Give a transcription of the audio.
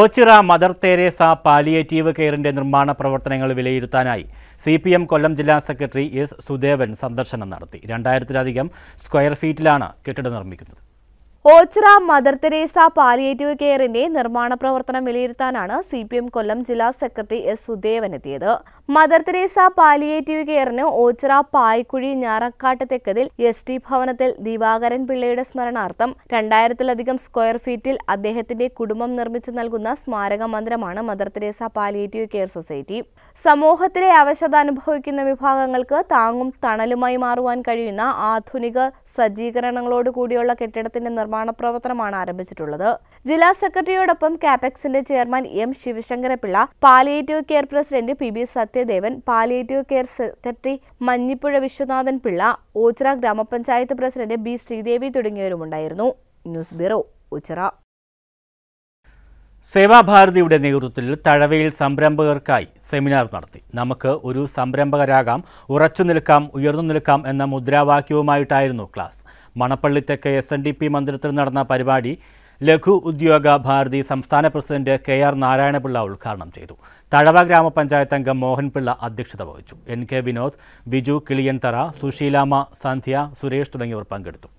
Ochira Mother Teresa palliative കെയറിന്റെ നിർമ്മാണ പ്രവർത്തനങ്ങൾ വിലയിരുത്താനായി സി പി എം കൊല്ലം ജില്ലാ സെക്രട്ടറി എസ് സുദേവൻ സന്ദർശനം നടത്തി രണ്ടായിരത്തിലധികം സ്ക്വയർ ഫീറ്റിലാണ് കെട്ടിടം നിർമ്മിക്കുന്നത് ഓച്ചിറ മദർ തെരേസ പാലിയേറ്റീവ് കെയറിന്റെ നിർമ്മാണ പ്രവർത്തനം വിലയിരുത്താനാണ് സി പി എം കൊല്ലം ജില്ലാ സെക്രട്ടറി എസ് സുദേവൻ എത്തിയത് മദർ തെരേസ പാലിയേറ്റീവ് കെയറിന് ഓച്ചിറ പായ്ക്കുഴി ഞാറക്കാട്ട് തെക്കതിൽ എസ് ടി ഭവനത്തിൽ ദിവാകരൻ പിള്ളയുടെ സ്മരണാർത്ഥം രണ്ടായിരത്തിലധികം സ്ക്വയർ ഫീറ്റിൽ അദ്ദേഹത്തിന്റെ കുടുംബം നിർമ്മിച്ചു നൽകുന്ന സ്മാരക മന്ദിരമാണ് Mother Teresa palliative care society സമൂഹത്തിലെ അവശത അനുഭവിക്കുന്ന വിഭാഗങ്ങൾക്ക് താങ്ങും തണലുമായി മാറുവാൻ കഴിയുന്ന ആധുനിക സജ്ജീകരണങ്ങളോടുകൂടിയുള്ള കെട്ടിടത്തിന്റെ നിർമ്മാണം നിർമ്മാണ പ്രവർത്തനമാണ് ആരംഭിച്ചിട്ടുള്ളത് ജില്ലാ സെക്രട്ടറിയോടൊപ്പം കാപെക്സിന്റെ chairman M Sivasankarapillai palliative care president P B Sathyadevan palliative care secretary Manjippuzha Viswanathan Pillai Ochira ഗ്രാമപഞ്ചായത്ത് പ്രസിഡന്റ് ബി ശ്രീദേവി തുടങ്ങിയവരുമുണ്ടായിരുന്നു ന്യൂസ് ബ്യൂറോ ഓച്ചിറ സേവാഭാരതിയുടെ നേതൃത്വത്തിൽ തഴവയിൽ സംരംഭകർക്കായി സെമിനാർ നടത്തി നമുക്ക് ഒരു സംരംഭകരാകാം ഉറച്ചു നിൽക്കാം ഉയർന്നു നിൽക്കാം എന്ന മുദ്രാവാക്യവുമായിട്ടായിരുന്നു ക്ലാസ് മണപ്പള്ളി തെക്ക് എസ് എൻ ഡി പി മന്ദിരത്തിൽ നടന്ന പരിപാടി ലഘു ഉദ്യോഗ ഭാരതി സംസ്ഥാന പ്രസിഡന്റ് കെ ആർ നാരായണപിള്ള ഉദ്ഘാടനം ചെയ്തു തഴവ ഗ്രാമപഞ്ചായത്ത് അംഗം മോഹൻപിള്ള അധ്യക്ഷത വഹിച്ചു എൻ കെ വിനോദ് വിജു കിളിയൻതറ സുശീലാമ സന്ധ്യ സുരേഷ് തുടങ്ങിയവർ പങ്കെടുത്തു